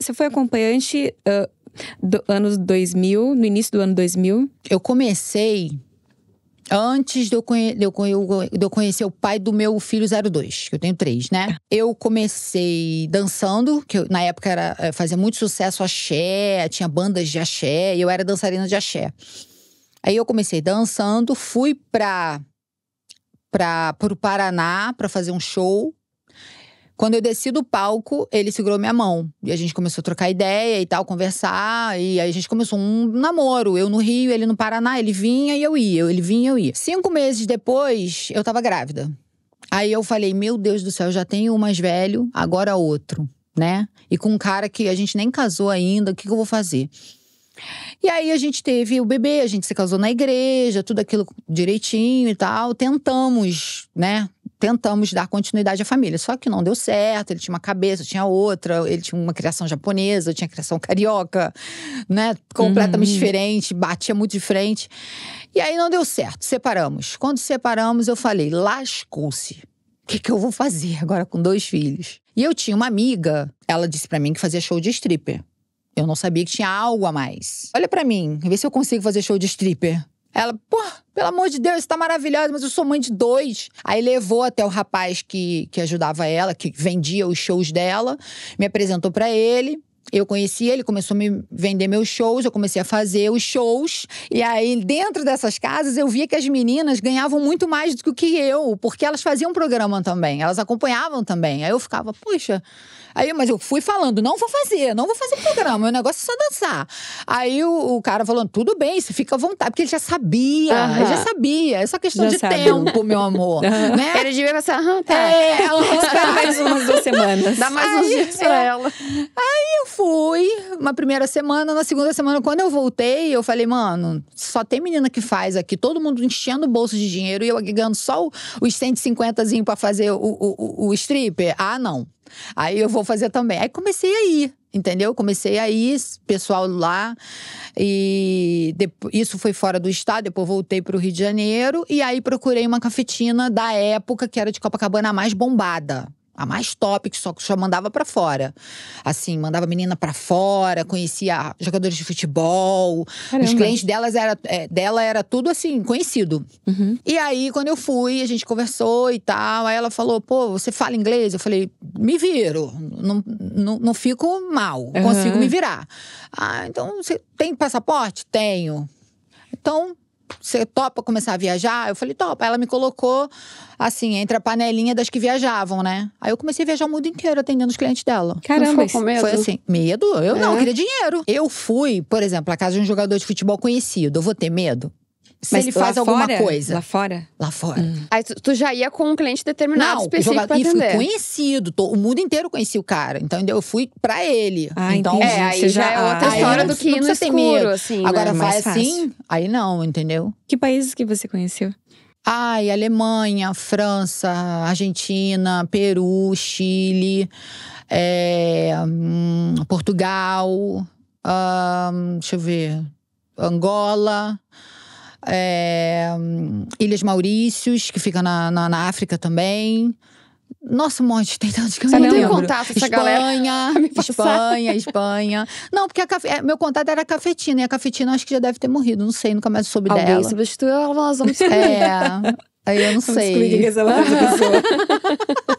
Você foi acompanhante uh, do, anos 2000, no início do ano 2000? Eu comecei antes de eu, de, eu, de eu, conhecer o pai do meu filho 02, que eu tenho três, né? Eu comecei dançando, que eu, na época era, eh, fazia muito sucesso axé, tinha bandas de axé, e eu era dançarina de axé. Aí eu comecei dançando, fui para para o Paraná para fazer um show quando eu desci do palco, ele segurou minha mão. E a gente começou a trocar ideia e tal, conversar. E aí a gente começou um namoro. Eu no Rio, ele no Paraná. Ele vinha e eu ia. Ele vinha e eu ia. Cinco meses depois, eu tava grávida. Aí eu falei: Meu Deus do céu, já tenho um mais velho, agora outro, né? E com um cara que a gente nem casou ainda, o que, que eu vou fazer? E aí a gente teve o bebê, a gente se casou na igreja, tudo aquilo direitinho e tal. Tentamos, né, tentamos dar continuidade à família. Só que não deu certo, ele tinha uma cabeça, eu tinha outra, ele tinha uma criação japonesa, eu tinha criação carioca, né? Completamente uhum. diferente, batia muito de frente. E aí não deu certo, separamos. Quando separamos, eu falei, lascou-se. O que, que eu vou fazer agora com dois filhos? E eu tinha uma amiga, ela disse para mim que fazia show de stripper. Eu não sabia que tinha algo a mais. Olha para mim, vê se eu consigo fazer show de stripper. Ela, pô, pelo amor de Deus, você tá maravilhosa, mas eu sou mãe de dois. Aí levou até o rapaz que, que ajudava ela, que vendia os shows dela, me apresentou para ele. Eu conheci ele, começou a me vender meus shows, eu comecei a fazer os shows. E aí, dentro dessas casas, eu via que as meninas ganhavam muito mais do que eu, porque elas faziam programa também, elas acompanhavam também. Aí eu ficava, puxa. Aí, mas eu fui falando, não vou fazer, não vou fazer programa, o negócio é só dançar. Aí o, o cara falando, tudo bem, você fica à vontade, porque ele já sabia, ele já sabia. É só questão já de sabe. tempo, meu amor. Uhum. Né? Era de ver essa, aham, tá. É, ela... mais umas duas semanas. Dá mais aí, uns dias pra é. ela. Aí eu fui uma primeira semana, na segunda semana, quando eu voltei, eu falei, mano, só tem menina que faz aqui, todo mundo enchendo o bolso de dinheiro e eu ganhando só os 150zinho pra fazer o, o, o, stripper. Ah, não. Aí eu vou fazer também. Aí comecei a ir, entendeu? Comecei a ir, pessoal lá. E depois, isso foi fora do estado, depois voltei para o Rio de Janeiro. E aí procurei uma cafetina da época, que era de Copacabana, a mais bombada. A mais top, que só, só mandava para fora. Assim, mandava menina para fora, conhecia jogadores de futebol. Caramba. Os clientes delas era, é, dela era tudo assim, conhecido. Uhum. E aí, quando eu fui, a gente conversou e tal. Aí ela falou: pô, você fala inglês? Eu falei: me viro. Não, não, não fico mal, uhum. consigo me virar. Ah, então você tem passaporte? Tenho. Então, você topa começar a viajar? Eu falei, topa. Ela me colocou, assim, entre a panelinha das que viajavam, né? Aí eu comecei a viajar o mundo inteiro atendendo os clientes dela. Caramba, com medo? Foi assim, medo? Eu é. não, eu queria dinheiro. Eu fui, por exemplo, a casa de um jogador de futebol conhecido. Eu vou ter medo? Se Mas ele faz alguma fora, coisa. Lá fora? Lá fora. Hum. Aí tu já ia com um cliente determinado Não, específico jogador, pra atender. E fui conhecido. Tô, o mundo inteiro conhecia o cara. Então eu fui pra ele. Ah, então, É, aí Você já é ah, outra história do que ir no escuro, assim, né? Agora né? assim, aí não, entendeu? Que países que você conheceu? Ai, Alemanha, França, Argentina, Peru, Chile, é, hum, Portugal, hum, deixa eu ver, Angola é, Ilhas Maurícios, que fica na, na, na África também. Nossa, um monte, tem tantos que eu Você não tenho contato Espanha, galera. Espanha, Espanha. Não, porque cafe... É, meu contato era a cafetina. E a cafetina acho que já deve ter morrido. Não sei, nunca mais soube Alguém dela. Alguém substituiu ela, nós vamos É, aí eu não vamos sei. Excluir é essa pessoa.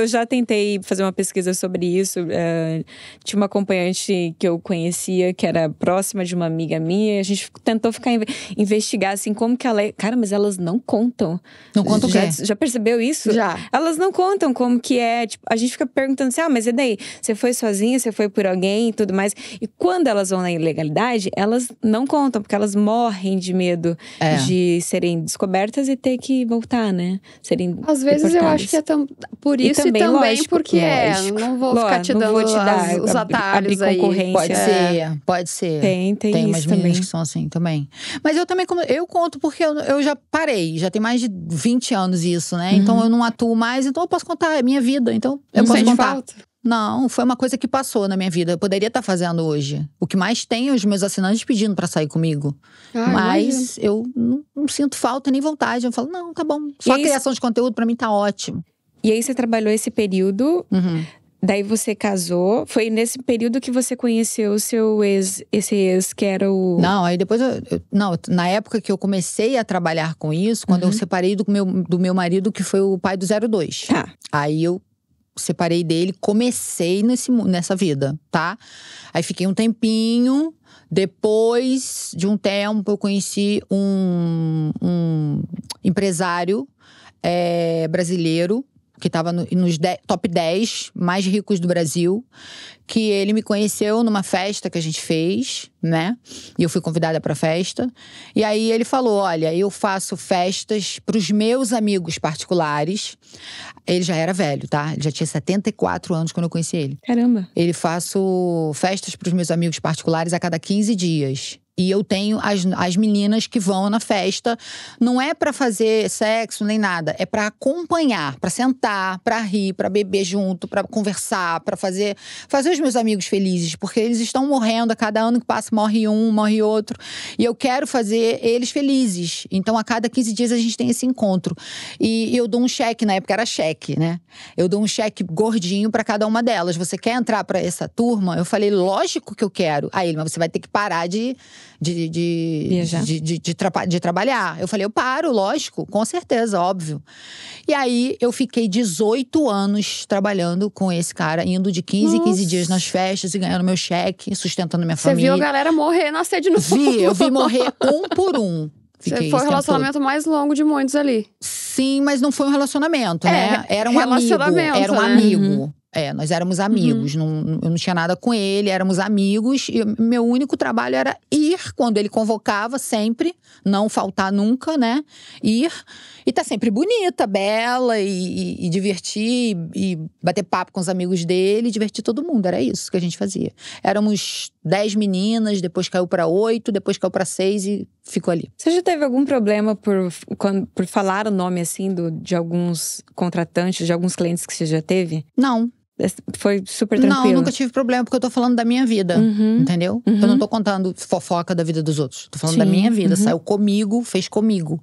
eu já tentei fazer uma pesquisa sobre isso. É, tinha uma acompanhante que eu conhecia, que era próxima de uma amiga minha. A gente tentou ficar investigar, assim, como que ela é. Cara, mas elas não contam. Não contam já, o quê? Já percebeu isso? Já. Elas não contam como que é. Tipo, a gente fica perguntando assim, ah, mas e daí? Você foi sozinha? Você foi por alguém e tudo mais? E quando elas vão na ilegalidade, elas não contam, porque elas morrem de medo é. de serem descobertas e ter que voltar, né? Serem Às vezes eu acho que é tão, por isso também, também lógico, porque é, é, lógico. É, não vou ficar te dando vou te dar, os atalhos aí. Concorrência. Pode é. ser, pode ser. Tem, tem, tem umas meninas que são assim também. Mas eu também eu conto porque eu, eu já parei, já tem mais de 20 anos isso, né? Então uhum. Então eu não atuo mais, então eu posso contar, a minha vida, então eu não posso contar. Falta. Não, foi uma coisa que passou na minha vida. Eu poderia estar fazendo hoje. O que mais tem é os meus assinantes pedindo para sair comigo. Ah, Mas imagina. eu não, não, sinto falta nem vontade. Eu falo, não, tá bom. Só e a criação de conteúdo para mim tá ótimo. E aí você trabalhou esse período. Uhum. Daí você casou. Foi nesse período que você conheceu o seu ex, esse ex que era o. Não, aí depois eu, eu, Não, na época que eu comecei a trabalhar com isso, quando uhum. eu separei do meu, do meu marido, que foi o pai do 02. Tá. Aí eu separei dele, comecei nesse, nessa vida, tá? Aí fiquei um tempinho. Depois de um tempo, eu conheci um, um empresário é, brasileiro que estava no, nos de, top 10 mais ricos do Brasil, que ele me conheceu numa festa que a gente fez, né? E eu fui convidada para festa. E aí ele falou: "Olha, eu faço festas para os meus amigos particulares". Ele já era velho, tá? Ele já tinha 74 anos quando eu conheci ele. Caramba. Ele faço festas para os meus amigos particulares a cada 15 dias. E eu tenho as, as meninas que vão na festa. Não é para fazer sexo nem nada, é para acompanhar, para sentar, para rir, para beber junto, para conversar, para fazer fazer os meus amigos felizes, porque eles estão morrendo a cada ano que passa, morre um, morre outro, e eu quero fazer eles felizes. Então a cada 15 dias a gente tem esse encontro. E eu dou um cheque, na época era cheque, né? Eu dou um cheque gordinho para cada uma delas. Você quer entrar para essa turma? Eu falei, lógico que eu quero. Aí, mas você vai ter que parar de de, de, de, de, de, de trabalhar. Eu falei, eu paro, lógico, com certeza, óbvio. E aí eu fiquei 18 anos trabalhando com esse cara, indo de 15 em 15 dias nas festas e ganhando meu cheque, sustentando minha família. Você viu a galera morrer na sede no Vi, eu vi morrer um por um. Fiquei foi o relacionamento todo. mais longo de muitos ali. Sim, mas não foi um relacionamento, é, né? Era um amigo. Era um né? amigo. Uhum. É, nós éramos uhum. amigos. Uhum. Não, eu não tinha nada com ele, éramos amigos. E meu único trabalho era ir quando ele convocava, sempre, não faltar nunca, né? Ir. E tá sempre bonita, bela, e, e, e divertir, e, e, bater papo com os amigos dele, divertir todo mundo. Era isso que a gente fazia. Éramos dez meninas, depois caiu para oito, depois caiu para seis e ficou ali. Você já teve algum problema por, quando, por falar o nome assim do, de alguns contratantes, de alguns clientes que você já teve? Não. É, foi super tranquilo. Não, nunca tive problema, porque eu tô falando da minha vida. Uhum. Entendeu? Uhum. Eu não tô contando fofoca da vida dos outros. Tô falando Sim. da minha vida. Uhum. Saiu comigo, fez comigo.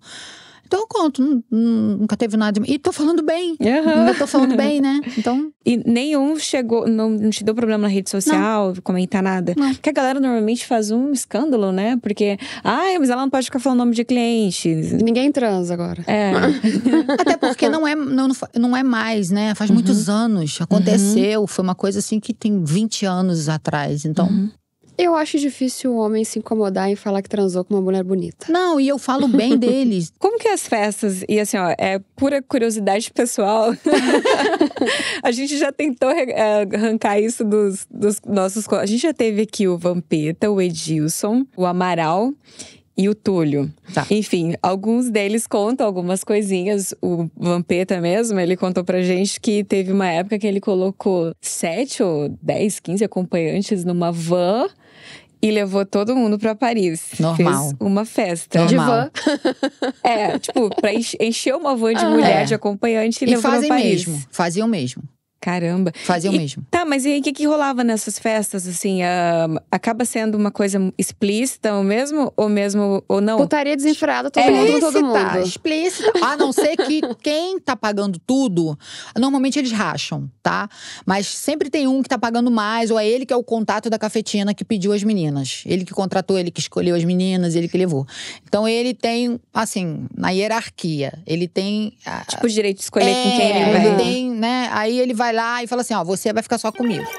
Então eu conto, nunca teve nada. De... E tô falando bem. Uhum. Eu tô falando bem, né? Então. E nenhum chegou, não, não te deu problema na rede social, não. comentar nada. Não. Porque a galera normalmente faz um escândalo, né? Porque, ai, mas ela não pode ficar falando nome de cliente. Ninguém trans agora. É. Até porque não é, não, não é mais, né? Faz uhum. muitos anos. Aconteceu, uhum. foi uma coisa assim que tem 20 anos atrás. Então. Uhum. Eu acho difícil o homem se incomodar em falar que transou com uma mulher bonita. Não, e eu falo bem deles. Como que as festas? E assim, ó, é pura curiosidade pessoal. a gente já tentou eh, arrancar isso dos, dos nossos. A gente já teve aqui o Vampeta, o Edilson, o Amaral e o Túlio. Tá. Enfim, alguns deles contam algumas coisinhas. O Vampeta mesmo, ele contou pra gente que teve uma época que ele colocou sete ou dez, quinze acompanhantes numa van e levou todo mundo para Paris. Normal. Fez uma festa. Normal. De van. é, tipo, pra encher uma van de ah, mulher, é. de acompanhante e, e levou pra Paris. fazem mesmo, faziam mesmo. Caramba. Faziam e mesmo. Tá, mas e aí o que, que, rolava nessas festas, assim? Uh, acaba sendo uma coisa explícita ou mesmo, ou mesmo, ou não? Putaria desenfreada todo, é. mundo, todo mundo. Tá explícita, A não ser que quem tá pagando tudo, normalmente eles racham, tá? Mas sempre tem um que tá pagando mais, ou é ele que é o contato da cafetina que pediu as meninas. Ele que contratou, ele que escolheu as meninas, ele que levou. Então ele tem, assim, na hierarquia, ele tem… Ah, tipo, o direito de escolher é, com quem ele é, vai. ele tem, né? Aí ele vai lá e fala assim, ó, você vai ficar só comigo.